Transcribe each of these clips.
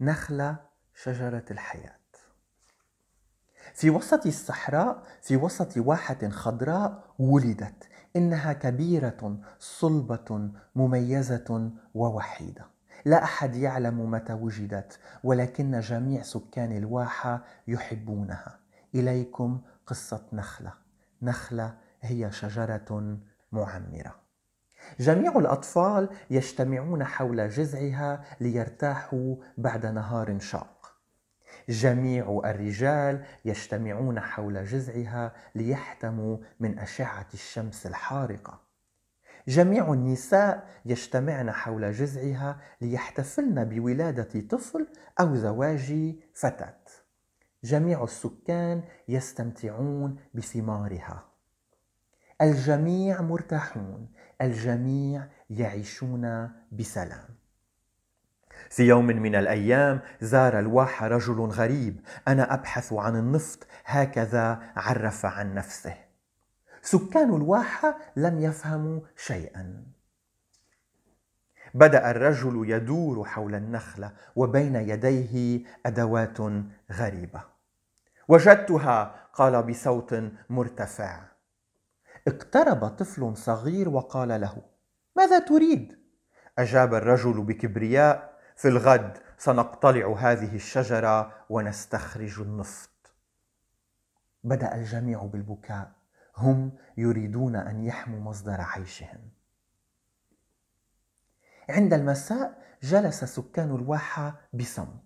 نخلة شجرة الحياة في وسط الصحراء في وسط واحة خضراء ولدت إنها كبيرة صلبة مميزة ووحيدة لا أحد يعلم متى وجدت ولكن جميع سكان الواحة يحبونها إليكم قصة نخلة نخلة هي شجرة معمره جميع الأطفال يجتمعون حول جذعها ليرتاحوا بعد نهار شاق. جميع الرجال يجتمعون حول جذعها ليحتموا من أشعة الشمس الحارقة. جميع النساء يجتمعن حول جذعها ليحتفلن بولادة طفل أو زواج فتاة. جميع السكان يستمتعون بثمارها. الجميع مرتاحون الجميع يعيشون بسلام في يوم من الايام زار الواحه رجل غريب انا ابحث عن النفط هكذا عرف عن نفسه سكان الواحه لم يفهموا شيئا بدا الرجل يدور حول النخله وبين يديه ادوات غريبه وجدتها قال بصوت مرتفع اقترب طفل صغير وقال له ماذا تريد اجاب الرجل بكبرياء في الغد سنقتلع هذه الشجره ونستخرج النفط بدا الجميع بالبكاء هم يريدون ان يحموا مصدر عيشهم عند المساء جلس سكان الواحه بصمت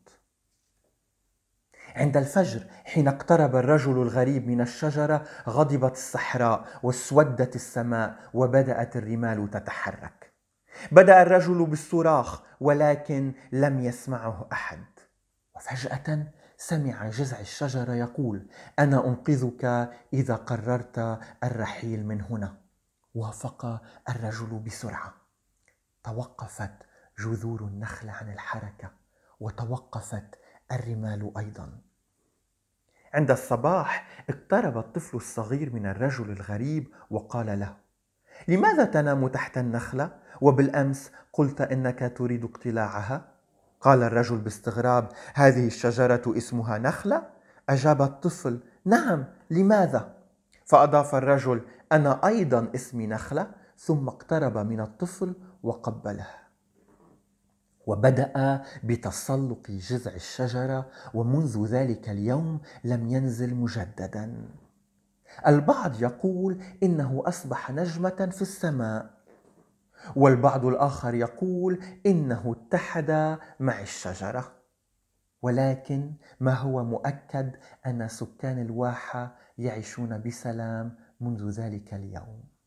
عند الفجر حين اقترب الرجل الغريب من الشجرة غضبت الصحراء واسودت السماء وبدأت الرمال تتحرك. بدأ الرجل بالصراخ ولكن لم يسمعه أحد. وفجأة سمع جذع الشجرة يقول: أنا أنقذك إذا قررت الرحيل من هنا. وافق الرجل بسرعة. توقفت جذور النخل عن الحركة وتوقفت الرمال ايضا عند الصباح اقترب الطفل الصغير من الرجل الغريب وقال له لماذا تنام تحت النخله وبالامس قلت انك تريد اقتلاعها قال الرجل باستغراب هذه الشجره اسمها نخله اجاب الطفل نعم لماذا فاضاف الرجل انا ايضا اسمي نخله ثم اقترب من الطفل وقبله وبدأ بتسلق جذع الشجرة ومنذ ذلك اليوم لم ينزل مجددا البعض يقول إنه أصبح نجمة في السماء والبعض الآخر يقول إنه اتحد مع الشجرة ولكن ما هو مؤكد أن سكان الواحة يعيشون بسلام منذ ذلك اليوم